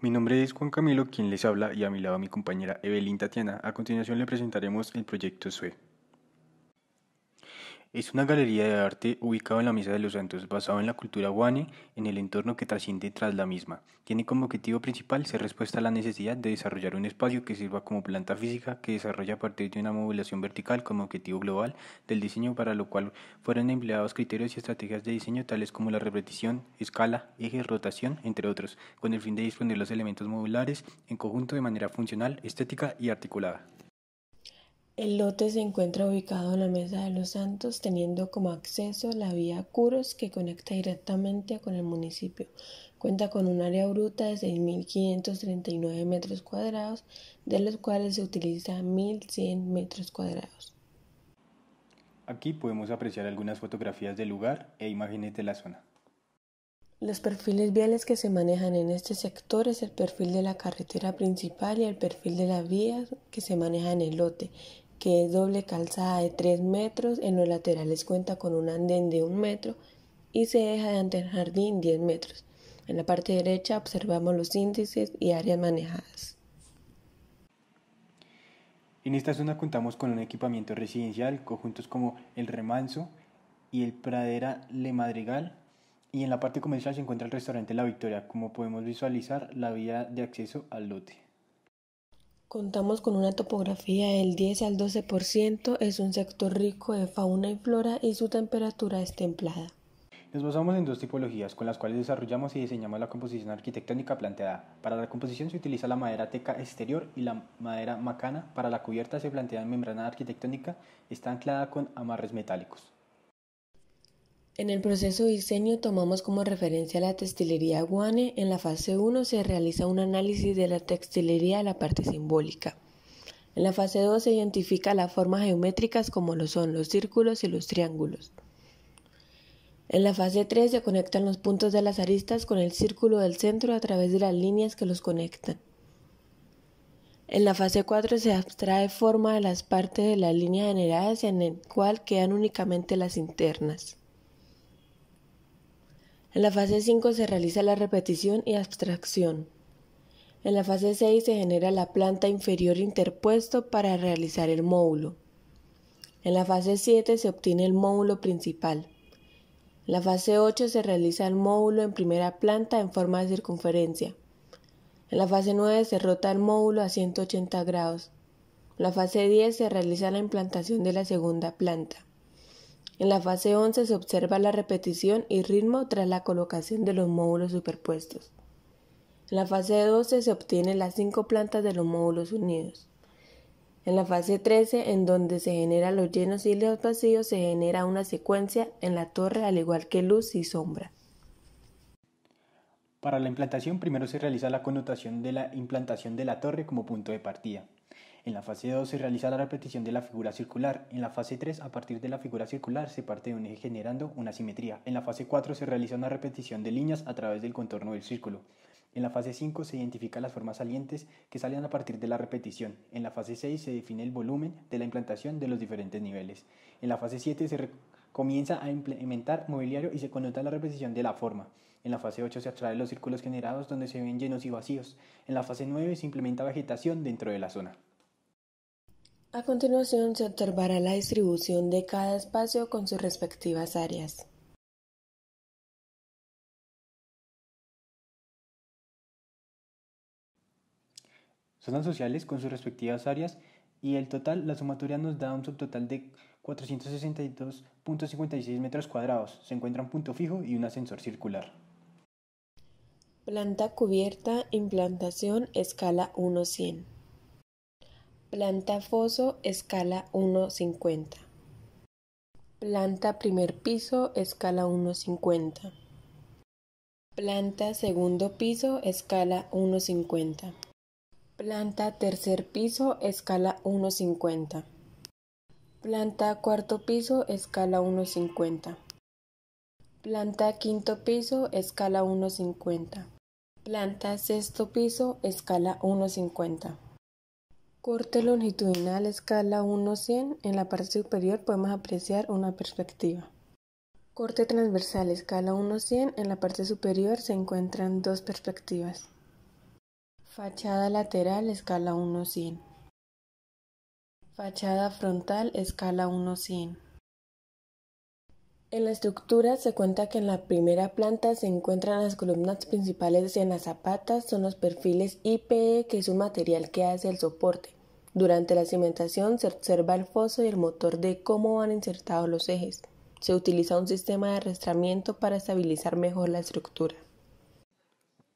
Mi nombre es Juan Camilo, quien les habla, y a mi lado mi compañera Evelyn Tatiana. A continuación le presentaremos el proyecto SUE. Es una galería de arte ubicada en la Mesa de los Santos, basada en la cultura guane, en el entorno que trasciende tras la misma. Tiene como objetivo principal ser respuesta a la necesidad de desarrollar un espacio que sirva como planta física que desarrolla a partir de una modulación vertical como objetivo global del diseño para lo cual fueron empleados criterios y estrategias de diseño tales como la repetición, escala, eje, rotación, entre otros, con el fin de disponer los elementos modulares en conjunto de manera funcional, estética y articulada. El lote se encuentra ubicado en la Mesa de los Santos, teniendo como acceso la vía Curos que conecta directamente con el municipio. Cuenta con un área bruta de 6.539 metros cuadrados, de los cuales se utiliza 1.100 metros cuadrados. Aquí podemos apreciar algunas fotografías del lugar e imágenes de la zona. Los perfiles viales que se manejan en este sector es el perfil de la carretera principal y el perfil de la vía que se maneja en el lote, que es doble calzada de 3 metros, en los laterales cuenta con un andén de 1 metro y se deja de ante el jardín 10 metros. En la parte derecha observamos los índices y áreas manejadas. En esta zona contamos con un equipamiento residencial, conjuntos como el Remanso y el Pradera Le Madrigal. Y en la parte comercial se encuentra el restaurante La Victoria. Como podemos visualizar, la vía de acceso al lote. Contamos con una topografía del 10 al 12%, es un sector rico de fauna y flora y su temperatura es templada. Nos basamos en dos tipologías con las cuales desarrollamos y diseñamos la composición arquitectónica planteada. Para la composición se utiliza la madera teca exterior y la madera macana. Para la cubierta se plantea en membrana arquitectónica, está anclada con amarres metálicos. En el proceso de diseño tomamos como referencia la textilería guane. En la fase 1 se realiza un análisis de la textilería a la parte simbólica. En la fase 2 se identifica las formas geométricas como lo son los círculos y los triángulos. En la fase 3 se conectan los puntos de las aristas con el círculo del centro a través de las líneas que los conectan. En la fase 4 se abstrae forma de las partes de la línea generada en el cual quedan únicamente las internas. En la fase 5 se realiza la repetición y abstracción. En la fase 6 se genera la planta inferior interpuesto para realizar el módulo. En la fase 7 se obtiene el módulo principal. En la fase 8 se realiza el módulo en primera planta en forma de circunferencia. En la fase 9 se rota el módulo a 180 grados. En la fase 10 se realiza la implantación de la segunda planta. En la fase 11 se observa la repetición y ritmo tras la colocación de los módulos superpuestos. En la fase 12 se obtienen las cinco plantas de los módulos unidos. En la fase 13, en donde se generan los llenos y los vacíos, se genera una secuencia en la torre al igual que luz y sombra. Para la implantación primero se realiza la connotación de la implantación de la torre como punto de partida. En la fase 2 se realiza la repetición de la figura circular. En la fase 3, a partir de la figura circular, se parte de un eje generando una simetría. En la fase 4 se realiza una repetición de líneas a través del contorno del círculo. En la fase 5 se identifican las formas salientes que salen a partir de la repetición. En la fase 6 se define el volumen de la implantación de los diferentes niveles. En la fase 7 se comienza a implementar mobiliario y se connota la repetición de la forma. En la fase 8 se extrae los círculos generados donde se ven llenos y vacíos. En la fase 9 se implementa vegetación dentro de la zona. A continuación se observará la distribución de cada espacio con sus respectivas áreas. zonas sociales con sus respectivas áreas y el total, la sumatoria nos da un subtotal de 462.56 metros cuadrados. Se encuentra un punto fijo y un ascensor circular. Planta cubierta, implantación, escala 1 Planta foso, escala 1.50. Planta primer piso, escala 1.50. Planta segundo piso, escala 1.50. Planta tercer piso, escala 1.50. Planta cuarto piso, escala 1.50. Planta quinto piso, escala 1.50. Planta sexto piso, escala 1.50. Corte longitudinal escala 1-100. En la parte superior podemos apreciar una perspectiva. Corte transversal escala 1-100. En la parte superior se encuentran dos perspectivas. Fachada lateral escala 1-100. Fachada frontal escala 1-100. En la estructura se cuenta que en la primera planta se encuentran las columnas principales en las zapatas, son los perfiles IPE, que es un material que hace el soporte. Durante la cimentación se observa el foso y el motor de cómo van insertados los ejes. Se utiliza un sistema de arrastramiento para estabilizar mejor la estructura.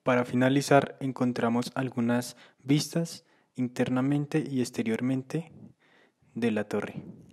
Para finalizar, encontramos algunas vistas internamente y exteriormente de la torre.